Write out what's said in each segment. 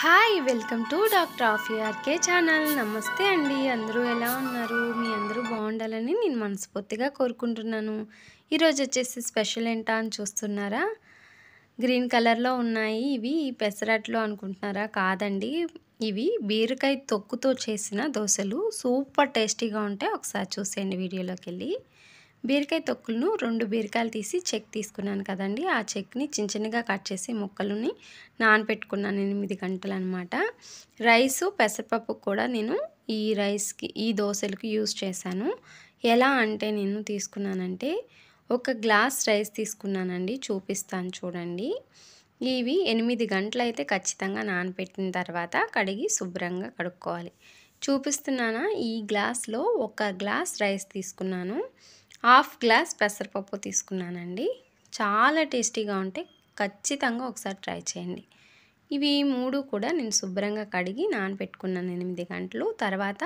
hi welcome to doctor ఆఫీఆర్కే channel నమస్తే అండి అందరూ ఎలా ఉన్నారు మీ అందరూ బాగుండాలని నేను మనస్ఫూర్తిగా కోరుకుంటున్నాను ఈరోజు వచ్చేసి స్పెషల్ ఏంటా అని చూస్తున్నారా గ్రీన్ కలర్లో ఉన్నాయి ఇవి పెసరట్లు అనుకుంటున్నారా కాదండి ఇవి బీరకాయ తొక్కుతో చేసిన దోశలు సూపర్ టేస్టీగా ఉంటాయి ఒకసారి చూసేయండి వీడియోలోకి వెళ్ళి బీరకాయ తొక్కులను రెండు బీరకాయలు తీసి చెక్ తీసుకున్నాను కదండి ఆ చెక్ని చిన్న చిన్నగా కట్ చేసి ముక్కలని నానపెట్టుకున్నాను ఎనిమిది గంటలు అనమాట రైసు పెసరపప్పు కూడా నేను ఈ రైస్కి ఈ దోశలకు యూజ్ చేశాను ఎలా అంటే నేను తీసుకున్నానంటే ఒక గ్లాస్ రైస్ తీసుకున్నానండి చూపిస్తాను చూడండి ఇవి ఎనిమిది గంటలైతే ఖచ్చితంగా నానపెట్టిన తర్వాత కడిగి శుభ్రంగా కడుక్కోవాలి చూపిస్తున్నానా ఈ గ్లాస్లో ఒక గ్లాస్ రైస్ తీసుకున్నాను హాఫ్ గ్లాస్ పెసరపప్పు తీసుకున్నానండి చాలా టేస్టీగా ఉంటే ఖచ్చితంగా ఒకసారి ట్రై చేయండి ఇవి మూడు కూడా నేను శుభ్రంగా కడిగి నానపెట్టుకున్నాను ఎనిమిది గంటలు తర్వాత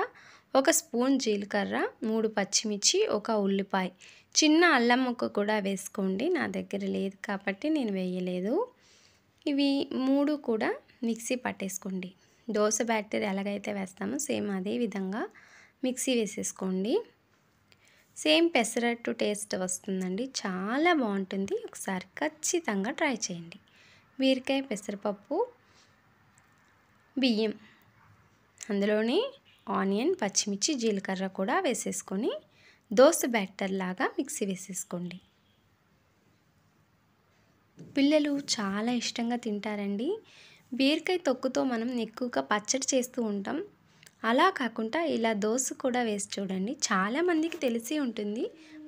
ఒక స్పూన్ జీలకర్ర మూడు పచ్చిమిర్చి ఒక ఉల్లిపాయ చిన్న అల్లం ముక్క కూడా వేసుకోండి నా దగ్గర లేదు కాబట్టి నేను వేయలేదు ఇవి మూడు కూడా మిక్సీ పట్టేసుకోండి దోశ బ్యాక్టీరియా ఎలాగైతే వేస్తామో సేమ్ అదే విధంగా మిక్సీ వేసేసుకోండి సేమ్ పెసరట్టు టేస్ట్ వస్తుందండి చాలా బాగుంటుంది ఒకసారి ఖచ్చితంగా ట్రై చేయండి బీరకాయ పెసరపప్పు బియ్యం అందులోనే ఆనియన్ పచ్చిమిర్చి జీలకర్ర కూడా వేసేసుకొని దోశ బ్యాటర్ లాగా మిక్సీ వేసేసుకోండి పిల్లలు చాలా ఇష్టంగా తింటారండి బీరకాయ తొక్కుతో మనం ఎక్కువగా పచ్చడి చేస్తూ ఉంటాం అలా కాకుండా ఇలా దోశ కూడా వేసి చూడండి చాలామందికి తెలిసి ఉంటుంది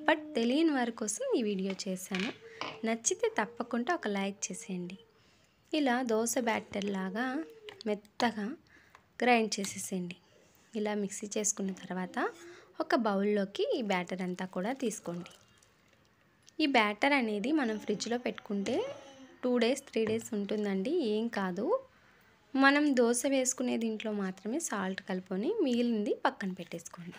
బట్ తెలియని వారి కోసం ఈ వీడియో చేశాను నచ్చితే తప్పకుండా ఒక లైక్ చేసేయండి ఇలా దోశ బ్యాటర్ లాగా మెత్తగా గ్రైండ్ చేసేసేయండి ఇలా మిక్సీ చేసుకున్న తర్వాత ఒక బౌల్లోకి ఈ బ్యాటర్ అంతా కూడా తీసుకోండి ఈ బ్యాటర్ అనేది మనం ఫ్రిడ్జ్లో పెట్టుకుంటే టూ డేస్ త్రీ డేస్ ఉంటుందండి ఏం కాదు మనం దోశ వేసుకునే దీంట్లో మాత్రమే సాల్ట్ కలుపుకొని మిగిలింది పక్కన పెట్టేసుకోండి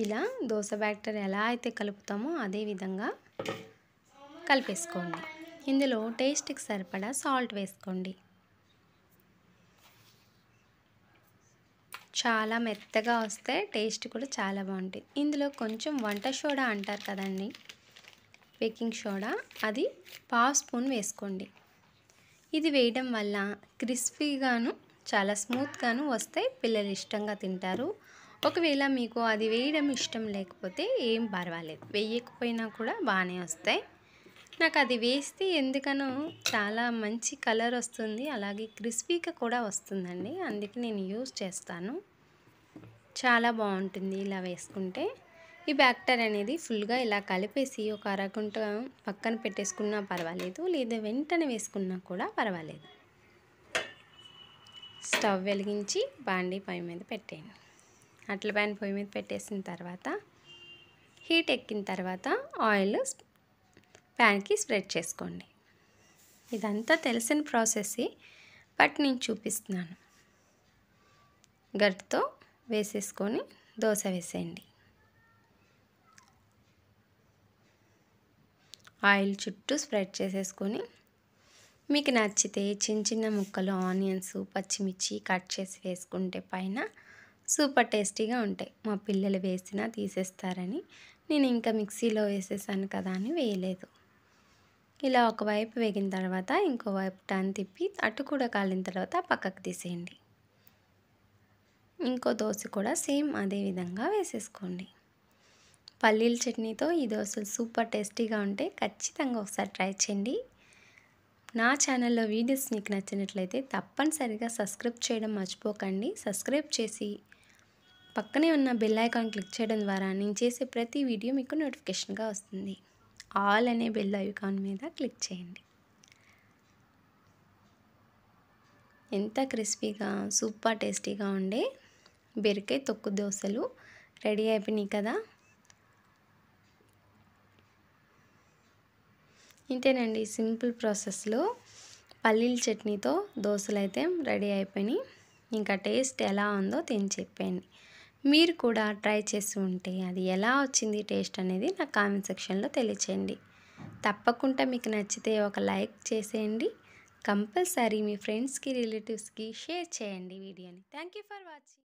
ఇలా దోశ బ్యాక్టర్ ఎలా అయితే కలుపుతామో అదే విధంగా కలిపేసుకోండి ఇందులో టేస్ట్కి సరిపడా సాల్ట్ వేసుకోండి చాలా మెత్తగా వస్తే టేస్ట్ కూడా చాలా బాగుంటుంది ఇందులో కొంచెం వంట సోడా అంటారు కదండి బేకింగ్ సోడా అది పావు స్పూన్ వేసుకోండి ఇది వేయడం వల్ల క్రిస్పీగాను చాలా స్మూత్గాను వస్తాయి పిల్లలు ఇష్టంగా తింటారు ఒకవేళ మీకు అది వేయడం ఇష్టం లేకపోతే ఏం పర్వాలేదు వేయకపోయినా కూడా బాగానే వస్తాయి నాకు అది వేస్తే ఎందుకనో చాలా మంచి కలర్ వస్తుంది అలాగే క్రిస్పీగా కూడా వస్తుందండి అందుకే నేను యూజ్ చేస్తాను చాలా బాగుంటుంది ఇలా వేసుకుంటే ఈ బ్యాక్టర్ అనేది ఫుల్గా ఇలా కలిపేసి ఒక అరగంట పక్కన పెట్టేసుకున్నా పర్వాలేదు లేదా వెంటనే వేసుకున్నా కూడా పర్వాలేదు స్టవ్ వెలిగించి బాండీ పొయ్యి మీద పెట్టేయండి అట్ల పైన పొయ్యి మీద పెట్టేసిన తర్వాత హీట్ ఎక్కిన తర్వాత ఆయిల్ ప్యాన్కి స్ప్రెడ్ చేసుకోండి ఇదంతా తెలిసిన ప్రాసెస్ బట్ నేను చూపిస్తున్నాను గట్టితో వేసేసుకొని దోశ వేసేయండి ఆయిల్ చుట్టూ స్ప్రెడ్ చేసేసుకొని మీకు నచ్చితే చిన్న చిన్న ముక్కలు ఆనియన్స్ పచ్చిమిర్చి కట్ చేసి వేసుకుంటే పైన సూపర్ టేస్టీగా ఉంటాయి మా పిల్లలు వేసినా తీసేస్తారని నేను ఇంకా మిక్సీలో వేసేసాను కదా అని వేయలేదు ఇలా ఒకవైపు వేగిన తర్వాత ఇంకోవైపు టన్ తిప్పి అటు కూడా కాలిన తర్వాత పక్కకు తీసేయండి ఇంకో దోశ కూడా సేమ్ అదే విధంగా వేసేసుకోండి పల్లీల చట్నీతో ఈ దోశలు సూపర్ టేస్టీగా ఉంటే ఖచ్చితంగా ఒకసారి ట్రై చేయండి నా ఛానల్లో వీడియోస్ మీకు నచ్చినట్లయితే తప్పనిసరిగా సబ్స్క్రైబ్ చేయడం మర్చిపోకండి సబ్స్క్రైబ్ చేసి పక్కనే ఉన్న బెల్ ఐకాన్ క్లిక్ చేయడం ద్వారా నేను చేసే ప్రతి వీడియో మీకు నోటిఫికేషన్గా వస్తుంది ఆల్ అనే బెల్ ఐకాన్ మీద క్లిక్ చేయండి ఎంత క్రిస్పీగా సూపర్ టేస్టీగా ఉండే బెరికాయ తొక్కు దోశలు రెడీ అయిపోయినాయి కదా ఇంతేనండి సింపుల్ ప్రాసెస్లో పల్లీల చట్నీతో దోశలు అయితే రెడీ అయిపోయినాయి ఇంకా టేస్ట్ ఎలా ఉందో తిని చెప్పాను మీరు కూడా ట్రై చేసి ఉంటే అది ఎలా వచ్చింది టేస్ట్ అనేది నా కామెంట్ సెక్షన్లో తెలియచేయండి తప్పకుండా మీకు నచ్చితే ఒక లైక్ చేసేయండి కంపల్సరీ మీ ఫ్రెండ్స్కి రిలేటివ్స్కి షేర్ చేయండి వీడియోని థ్యాంక్ ఫర్ వాచింగ్